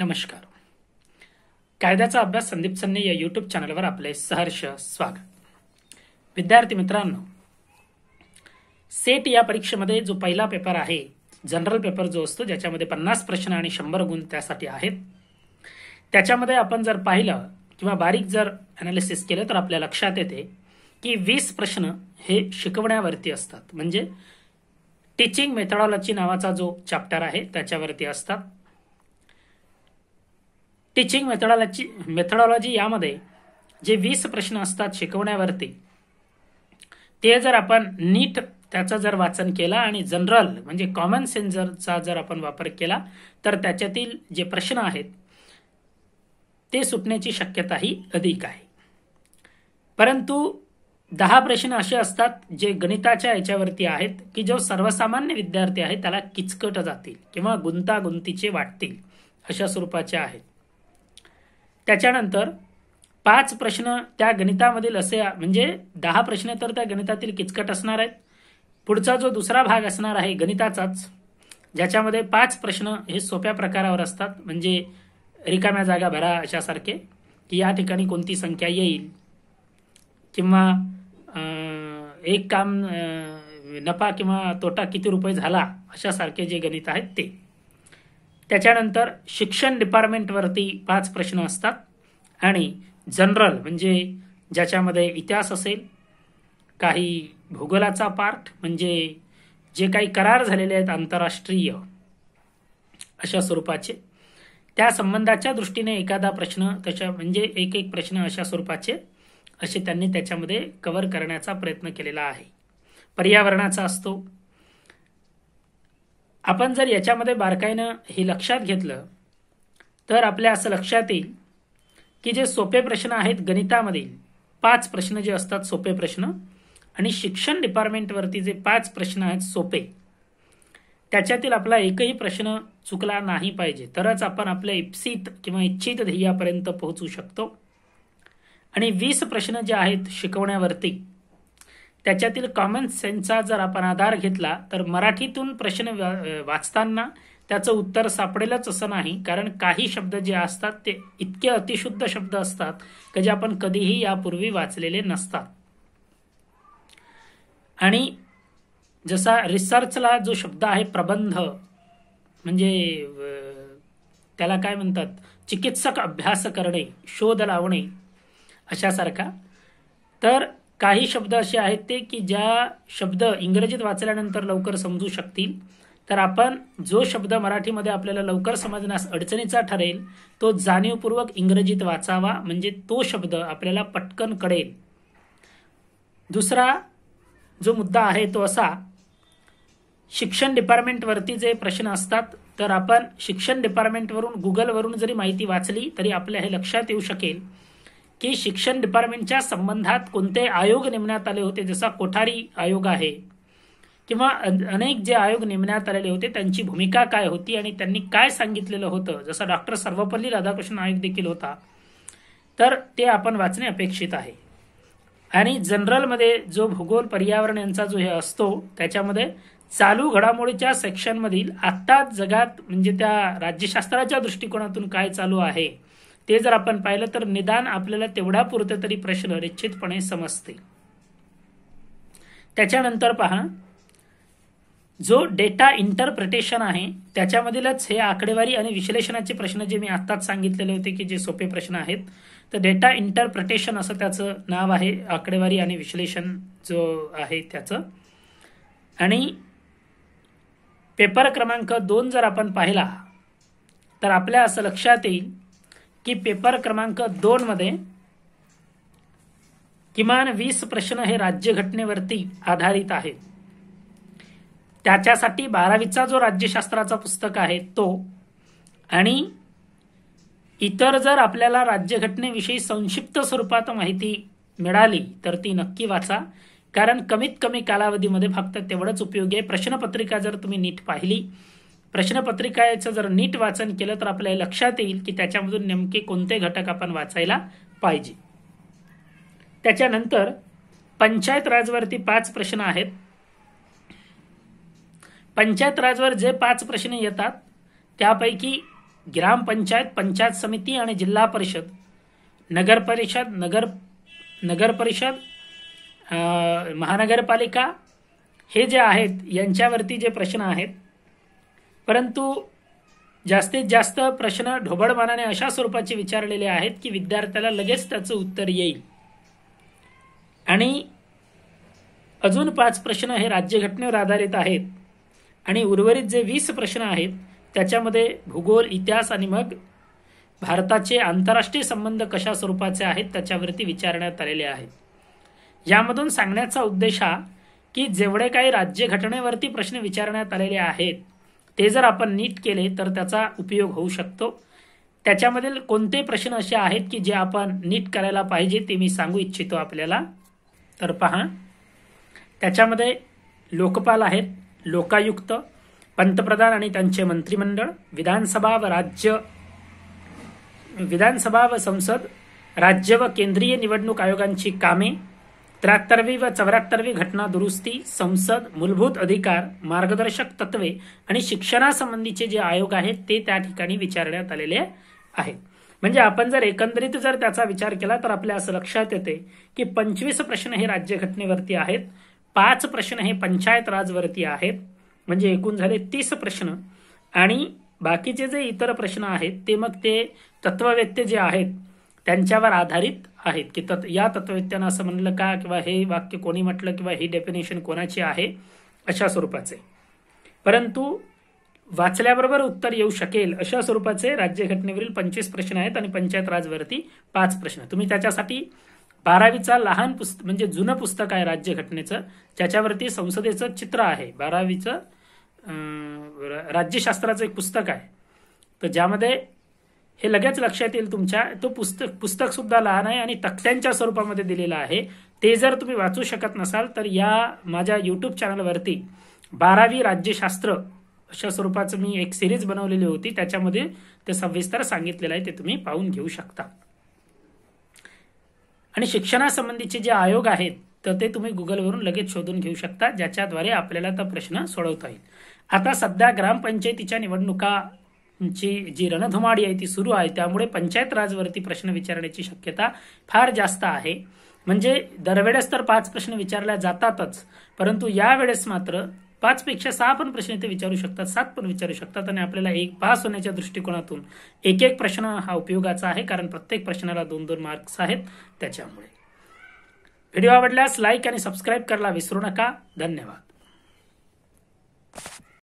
नमस्कार कायद्याचा अभ्यास संदीप सन्ने या यूट्यूब चॅनलवर आपले सहर्ष स्वागत विद्यार्थी मित्रांनो सेट या परीक्षेमध्ये जो पहिला पेपर आहे जनरल पेपर जो असतो ज्याच्यामध्ये पन्नास प्रश्न आणि शंभर गुण त्यासाठी आहेत त्याच्यामध्ये आपण जर पाहिलं किंवा बारीक जर अनालिसिस केलं तर आपल्या लक्षात येते की वीस प्रश्न हे शिकवण्यावरती असतात म्हणजे टीचिंग मेथडॉलॉजी नावाचा जो चॅप्टर आहे त्याच्यावरती असतात टीचिंग मेथडॉलॉजी मेथडॉलॉजी यामध्ये जे वीस प्रश्न असतात शिकवण्यावरती ते जर आपण नीट त्याचं जर वाचन केलं आणि जनरल म्हणजे कॉमन सेन्सरचा जर आपण वापर केला तर त्याच्यातील जे प्रश्न आहेत ते सुटण्याची शक्यताही अधिक आहे परंतु दहा प्रश्न असे असतात जे गणिताच्या याच्यावरती आहेत की जो सर्वसामान्य विद्यार्थी आहे त्याला किचकट जातील किंवा गुंतागुंतीचे वाटतील अशा स्वरूपाचे आहेत त्याच्यानंतर पाच प्रश्न त्या गणितामधील असे म्हणजे दहा प्रश्न तर त्या गणितातील किचकट असणार आहेत पुढचा जो दुसरा भाग असणार आहे गणिताचाच ज्याच्यामध्ये पाच प्रश्न हे सोप्या प्रकारावर असतात म्हणजे रिकाम्या जागा भरा अशासारखे की या ठिकाणी कोणती संख्या येईल किंवा एक काम नफा किंवा तोटा किती रुपये झाला अशासारखे जे गणित आहेत ते त्याच्यानंतर शिक्षण डिपार्टमेंटवरती पाच प्रश्न असतात आणि जनरल म्हणजे ज्याच्यामध्ये इतिहास असेल काही भूगोलाचा पार्ट म्हणजे जे काही करार झालेले आहेत आंतरराष्ट्रीय अशा स्वरूपाचे त्या संबंधाच्या दृष्टीने एखादा प्रश्न त्याच्या म्हणजे एक एक प्रश्न अशा स्वरूपाचे असे त्यांनी त्याच्यामध्ये कवर करण्याचा प्रयत्न केलेला आहे पर्यावरणाचा असतो आपण जर याच्यामध्ये बारकाईनं हे लक्षात घेतलं तर आपल्या असं लक्षात येईल की जे सोपे प्रश्न आहेत गणितामधील पाच प्रश्न जे असतात सोपे प्रश्न आणि शिक्षण डिपार्टमेंटवरती जे पाच प्रश्न आहेत सोपे त्याच्यातील आपला एकही प्रश्न चुकला नाही पाहिजे तरच आपण आपल्या इप्सित किंवा इच्छित ध्येयापर्यंत पोहोचू शकतो आणि वीस प्रश्न जे आहेत शिकवण्यावरती त्याच्यातील कॉमन सेन्सचा जर आपण आधार घेतला तर मराठीतून प्रश्न वाचताना त्याचं उत्तर सापडेलच असं नाही कारण काही शब्द जे असतात ते इतके अतिशुद्ध शब्द असतात की जे आपण कधीही यापूर्वी वाचलेले नसतात आणि जसा रिसर्चला जो शब्द आहे प्रबंध म्हणजे त्याला काय म्हणतात चिकित्सक अभ्यास करणे शोध लावणे अशासारखा तर काही शब्द असे आहेत ते की ज्या शब्द इंग्रजीत वाचल्यानंतर लवकर समजू शकतील तर आपण जो शब्द मराठीमध्ये आपल्याला लवकर समजण्यास अडचणीचा ठरेल तो जाणीवपूर्वक इंग्रजीत वाचावा म्हणजे तो शब्द आपल्याला पटकन कळेल दुसरा जो मुद्दा आहे तो असा शिक्षण वरती जे प्रश्न असतात तर आपण शिक्षण डिपार्टमेंटवरून गुगलवरून जरी माहिती वाचली तरी आपल्या हे लक्षात येऊ शकेल की शिक्षण डिपार्टमेंटच्या संबंधात कोणते आयोग नेमण्यात आले होते जसा कोठारी आयोग आहे किंवा अनेक जे आयोग नेमण्यात आलेले होते त्यांची भूमिका काय होती आणि त्यांनी काय सांगितलेलं होतं जसं डॉक्टर सर्वपल्ली राधाकृष्ण आयोग देखील होता तर ते आपण वाचणे अपेक्षित आहे आणि जनरलमध्ये जो भूगोल पर्यावरण यांचा जो हे असतो त्याच्यामध्ये चालू घडामोडीच्या सेक्शनमधील आत्ताच जगात म्हणजे त्या राज्यशास्त्राच्या दृष्टिकोनातून काय चालू आहे ते जर आपण पाहिलं तर निदान आपल्याला तेवढा पुरते तरी प्रश्न निश्चितपणे समजते त्याच्यानंतर पहा जो डेटा इंटरप्रिटेशन आहे त्याच्यामधीलच हे आकडेवारी आणि विश्लेषणाचे प्रश्न जे मी आत्ताच सांगितलेले होते की जे सोपे प्रश्न आहेत तर डेटा इंटरप्रिटेशन असं त्याचं नाव आहे आकडेवारी आणि विश्लेषण जो आहे त्याचं आणि पेपर क्रमांक दोन जर आपण पाहिला तर आपल्या असं लक्षात येईल की पेपर क्रमांक दोन मध्ये किमान वीस प्रश्न हे राज्यघटनेवरती आधारित आहेत त्याच्यासाठी बारावीचा जो राज्यशास्त्राचा पुस्तक आहे तो आणि इतर जर आपल्याला राज्यघटनेविषयी संक्षिप्त स्वरूपात माहिती मिळाली तर ती नक्की वाचा कारण कमीत कमी कालावधीमध्ये फक्त तेवढंच उपयोगी आहे प्रश्नपत्रिका जर तुम्ही नीट पाहिली प्रश्नपत्रिकाचं जर नीट वाचन केलं तर आपल्या लक्षात येईल की त्याच्यामधून नेमके कोणते घटक आपण वाचायला पाहिजे त्याच्यानंतर पंचायत राजवरती पाच प्रश्न आहेत पंचायत राजवर जे पाच प्रश्न येतात त्यापैकी ग्रामपंचायत पंचायत समिती आणि जिल्हा परिषद नगर परिषद नगर नगर परिषद महानगरपालिका हे जे आहेत यांच्यावरती जे प्रश्न आहेत परंतु जास्तीत जास्त प्रश्न ढोबळमानाने अशा स्वरूपाचे विचारलेले आहेत की विद्यार्थ्याला लगेच त्याचं उत्तर येईल आणि अजून पाच प्रश्न हे राज्यघटनेवर आधारित आहेत आणि उर्वरित जे वीस प्रश्न आहेत त्याच्यामध्ये भूगोल इतिहास आणि मग भारताचे आंतरराष्ट्रीय संबंध कशा स्वरूपाचे आहेत त्याच्यावरती विचारण्यात आलेले आहेत यामधून सांगण्याचा उद्देश हा की जेवढे काही राज्यघटनेवरती प्रश्न विचारण्यात आलेले आहेत ते जर आपण नीट केले तर त्याचा उपयोग होऊ शकतो त्याच्यामधील कोणते प्रश्न असे आहेत की जे आपण नीट करायला पाहिजे ते मी सांगू इच्छितो आपल्याला तर पहा त्याच्यामध्ये लोकपाल आहेत लोकायुक्त पंतप्रधान आणि त्यांचे मंत्रिमंडळ विधानसभा व राज्य विधानसभा व संसद राज्य व केंद्रीय निवडणूक आयोगांची कामे त्र्याहत्तरवी व चौऱ्याहत्तरवी घटना दुरुस्ती संसद मूलभूत अधिकार मार्गदर्शक तत्वे आणि शिक्षणासंबंधीचे जे आयोग आहेत ते त्या ठिकाणी विचारण्यात आलेले आहेत म्हणजे आपण जर एकंदरीत जर त्याचा विचार केला तर आपल्या असं लक्षात येते की पंचवीस प्रश्न हे राज्यघटनेवरती आहेत पाच प्रश्न हे पंचायत राजवरती आहेत म्हणजे एकूण झाले तीस प्रश्न आणि बाकीचे जे इतर प्रश्न आहेत ते मग ते तत्ववेत्ते जे आहेत त्यांच्यावर आधारित आहेत की तत् या तत्ववेत्यानं असं म्हणलं का किंवा हे वाक्य कोणी म्हटलं किंवा ही डेफिनेशन कोणाची आहे अशा स्वरूपाचे परंतु वाचल्याबरोबर उत्तर येऊ शकेल अशा स्वरूपाचे राज्यघटनेवरील पंचवीस प्रश्न आहेत आणि पंचायत राजवरती पाच प्रश्न तुम्ही त्याच्यासाठी बारावीचा लहान पुस्तक म्हणजे जुनं पुस्तक आहे राज्यघटनेचं ज्याच्यावरती संसदेचं चित्र आहे बारावीचं राज्यशास्त्राचं एक पुस्तक आहे तर ज्यामध्ये हे लगेच लक्षात येईल तुमच्या तो पुस्तक पुस्तक सुद्धा लहान आहे आणि तक्त्यांच्या स्वरूपामध्ये दिलेलं आहे ते जर तुम्ही वाचू शकत नसाल तर या माझ्या युट्यूब चॅनलवरती बारावी राज्यशास्त्र अशा स्वरूपाचं मी एक सिरीज बनवलेली होती त्याच्यामध्ये ते सविस्तर सांगितलेलं आहे ते तुम्ही पाहून घेऊ शकता आणि शिक्षणासंबंधीचे जे आयोग आहेत तर ते तुम्ही गुगलवरून लगेच शोधून घेऊ शकता ज्याच्याद्वारे आपल्याला तो प्रश्न सोडवता येईल आता सध्या ग्रामपंचायतीच्या निवडणुका ची जी रणधुमाडी आहे ती सुरू आहे त्यामुळे पंचायत राजवरती प्रश्न विचारण्याची शक्यता फार जास्त आहे म्हणजे दरवेळेस तर पाच प्रश्न विचारल्या जातातच परंतु यावेळेस मात्र पाचपेक्षा सहा पण प्रश्न इथे विचारू शकतात सात पण विचारू शकतात आणि आपल्याला एक पास होण्याच्या दृष्टिकोनातून एक एक प्रश्न हा उपयोगाचा आहे कारण प्रत्येक प्रश्नाला दोन दोन मार्क्स आहेत त्याच्यामुळे व्हिडिओ आवडल्यास लाईक आणि सबस्क्राईब करायला विसरू नका धन्यवाद